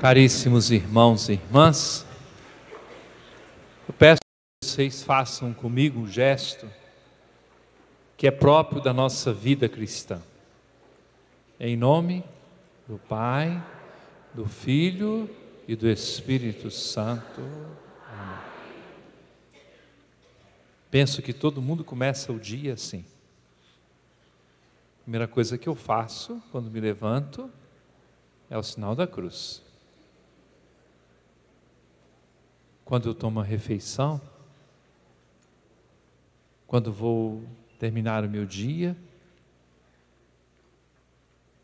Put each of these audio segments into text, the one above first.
Caríssimos irmãos e irmãs, eu peço que vocês façam comigo um gesto que é próprio da nossa vida cristã. Em nome do Pai, do Filho e do Espírito Santo. Amém. Penso que todo mundo começa o dia assim. A primeira coisa que eu faço quando me levanto é o sinal da cruz. quando eu tomo a refeição, quando vou terminar o meu dia,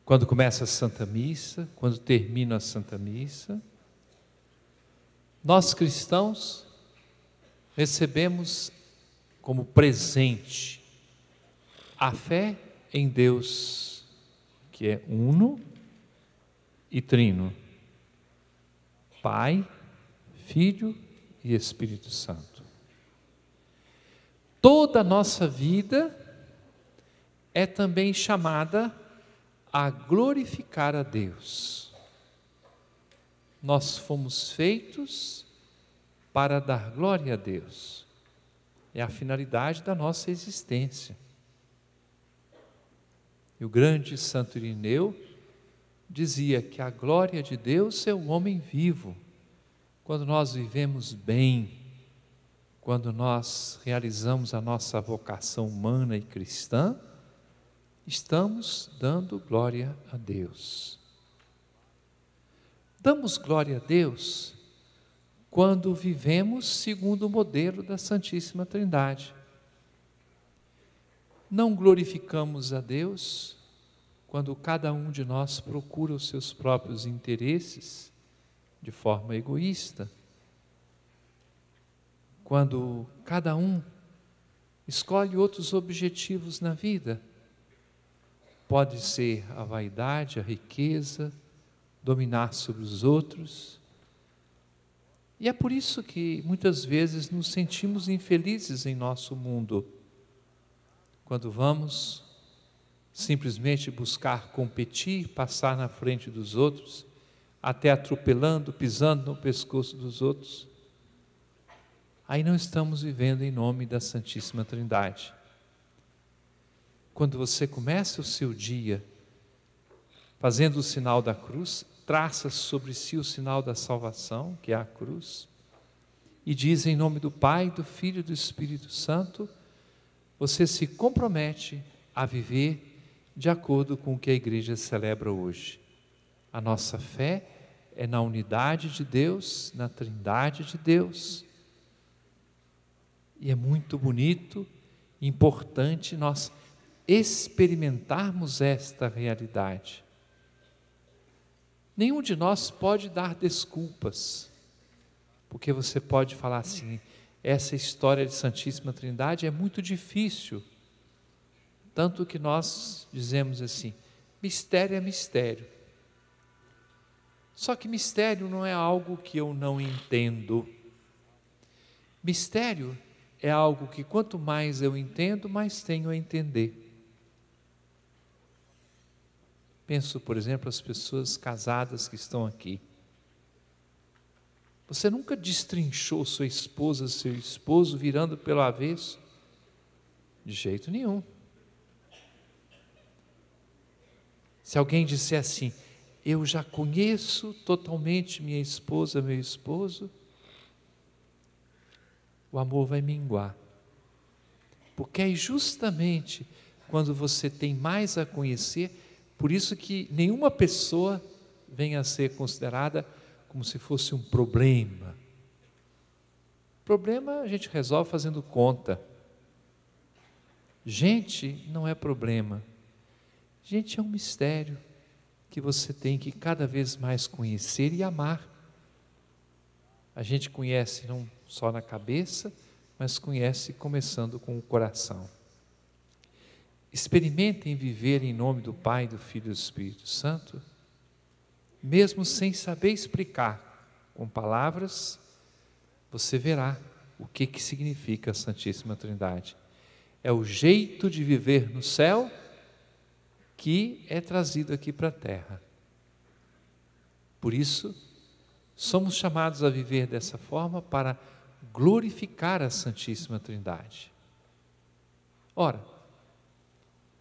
quando começa a Santa Missa, quando termino a Santa Missa. Nós cristãos recebemos como presente a fé em Deus, que é uno e trino. Pai, Filho e Espírito Santo. Toda a nossa vida é também chamada a glorificar a Deus. Nós fomos feitos para dar glória a Deus. É a finalidade da nossa existência. E o grande Santo Irineu dizia que a glória de Deus é o homem vivo quando nós vivemos bem, quando nós realizamos a nossa vocação humana e cristã, estamos dando glória a Deus. Damos glória a Deus quando vivemos segundo o modelo da Santíssima Trindade. Não glorificamos a Deus quando cada um de nós procura os seus próprios interesses de forma egoísta. Quando cada um escolhe outros objetivos na vida, pode ser a vaidade, a riqueza, dominar sobre os outros. E é por isso que muitas vezes nos sentimos infelizes em nosso mundo, quando vamos simplesmente buscar competir, passar na frente dos outros até atropelando, pisando no pescoço dos outros. Aí não estamos vivendo em nome da Santíssima Trindade. Quando você começa o seu dia fazendo o sinal da cruz, traça sobre si o sinal da salvação, que é a cruz, e diz em nome do Pai, do Filho e do Espírito Santo, você se compromete a viver de acordo com o que a igreja celebra hoje. A nossa fé é na unidade de Deus, na trindade de Deus. E é muito bonito, importante nós experimentarmos esta realidade. Nenhum de nós pode dar desculpas, porque você pode falar assim: essa história de Santíssima Trindade é muito difícil. Tanto que nós dizemos assim: mistério é mistério. Só que mistério não é algo que eu não entendo. Mistério é algo que quanto mais eu entendo, mais tenho a entender. Penso, por exemplo, as pessoas casadas que estão aqui. Você nunca destrinchou sua esposa, seu esposo, virando pelo avesso? De jeito nenhum. Se alguém disser assim, eu já conheço totalmente minha esposa, meu esposo, o amor vai minguar. Porque é justamente quando você tem mais a conhecer, por isso que nenhuma pessoa vem a ser considerada como se fosse um problema. Problema a gente resolve fazendo conta. Gente não é problema. Gente é um mistério que você tem que cada vez mais conhecer e amar. A gente conhece não só na cabeça, mas conhece começando com o coração. Experimentem viver em nome do Pai, do Filho e do Espírito Santo, mesmo sem saber explicar com palavras, você verá o que, que significa a Santíssima Trindade. É o jeito de viver no céu que é trazido aqui para a terra. Por isso, somos chamados a viver dessa forma para glorificar a Santíssima Trindade. Ora,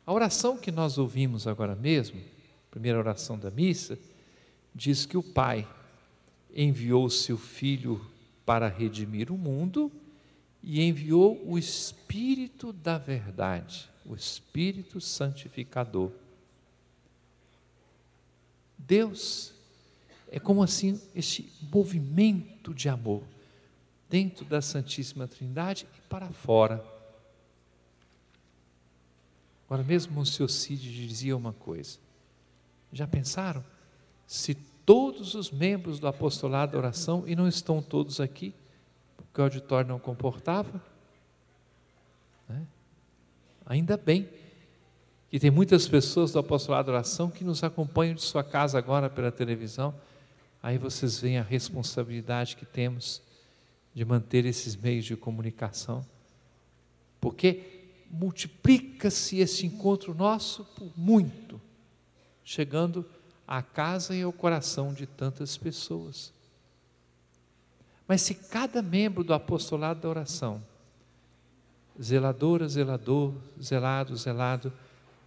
a oração que nós ouvimos agora mesmo, a primeira oração da missa, diz que o Pai enviou seu Filho para redimir o mundo e enviou o Espírito da Verdade, o Espírito Santificador Deus. É como assim este movimento de amor dentro da Santíssima Trindade e para fora. Agora mesmo o seu Cid dizia uma coisa. Já pensaram? Se todos os membros do apostolado da oração, e não estão todos aqui, porque o auditório não comportava, né? ainda bem e tem muitas pessoas do apostolado da oração que nos acompanham de sua casa agora pela televisão. Aí vocês veem a responsabilidade que temos de manter esses meios de comunicação, porque multiplica-se esse encontro nosso por muito, chegando à casa e ao coração de tantas pessoas. Mas se cada membro do apostolado da oração, zeladora, zelador, zelado, zelado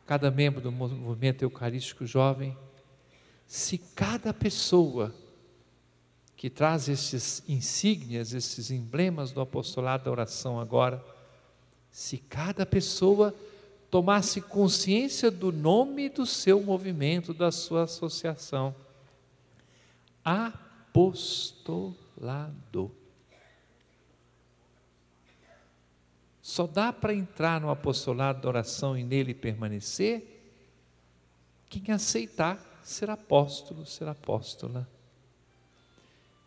cada membro do movimento eucarístico jovem, se cada pessoa que traz esses insígnias, esses emblemas do apostolado da oração agora, se cada pessoa tomasse consciência do nome do seu movimento, da sua associação, apostolado. só dá para entrar no apostolado da oração e nele permanecer quem aceitar ser apóstolo, ser apóstola.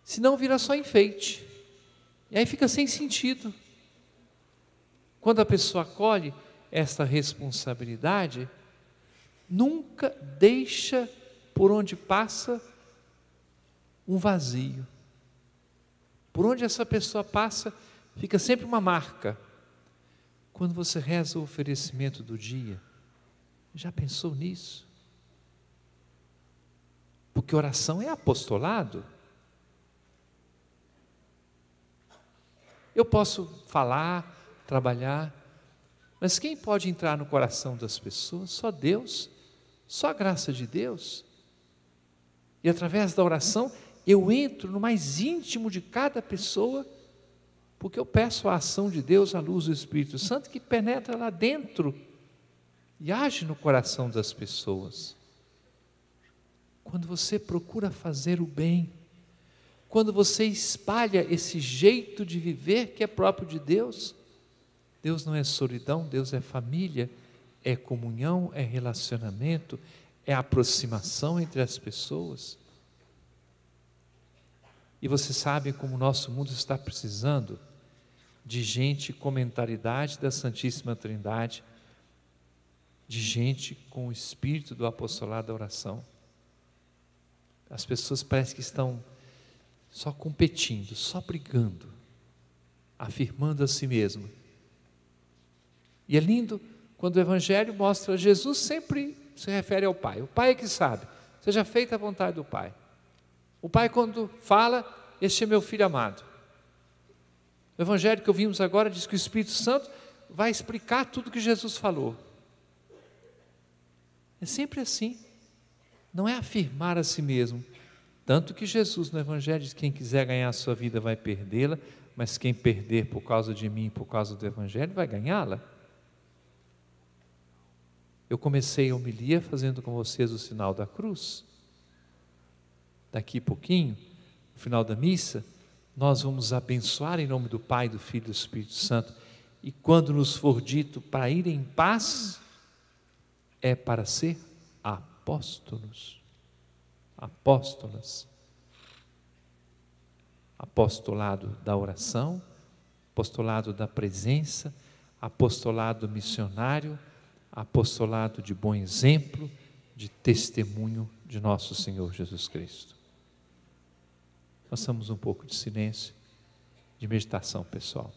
Senão vira só enfeite. E aí fica sem sentido. Quando a pessoa acolhe esta responsabilidade, nunca deixa por onde passa um vazio. Por onde essa pessoa passa, fica sempre uma marca quando você reza o oferecimento do dia, já pensou nisso? Porque oração é apostolado. Eu posso falar, trabalhar, mas quem pode entrar no coração das pessoas? Só Deus, só a graça de Deus. E através da oração eu entro no mais íntimo de cada pessoa porque eu peço a ação de Deus a luz do Espírito Santo que penetra lá dentro e age no coração das pessoas. Quando você procura fazer o bem, quando você espalha esse jeito de viver que é próprio de Deus, Deus não é solidão, Deus é família, é comunhão, é relacionamento, é aproximação entre as pessoas. E você sabe como o nosso mundo está precisando de gente com mentalidade da Santíssima Trindade, de gente com o espírito do apostolado da oração. As pessoas parecem que estão só competindo, só brigando, afirmando a si mesmo. E é lindo quando o Evangelho mostra Jesus sempre se refere ao Pai. O Pai é que sabe. Seja feita a vontade do Pai. O Pai, quando fala, este é meu filho amado. O evangelho que ouvimos agora diz que o Espírito Santo vai explicar tudo que Jesus falou. É sempre assim. Não é afirmar a si mesmo. Tanto que Jesus no evangelho diz: quem quiser ganhar a sua vida vai perdê-la, mas quem perder por causa de mim, por causa do evangelho, vai ganhá-la. Eu comecei a homilia fazendo com vocês o sinal da cruz. Daqui a pouquinho, no final da missa, nós vamos abençoar em nome do Pai, do Filho e do Espírito Santo. E quando nos for dito para ir em paz, é para ser apóstolos, apóstolas, apostolado da oração, apostolado da presença, apostolado missionário, apostolado de bom exemplo, de testemunho de nosso Senhor Jesus Cristo façamos um pouco de silêncio, de meditação pessoal.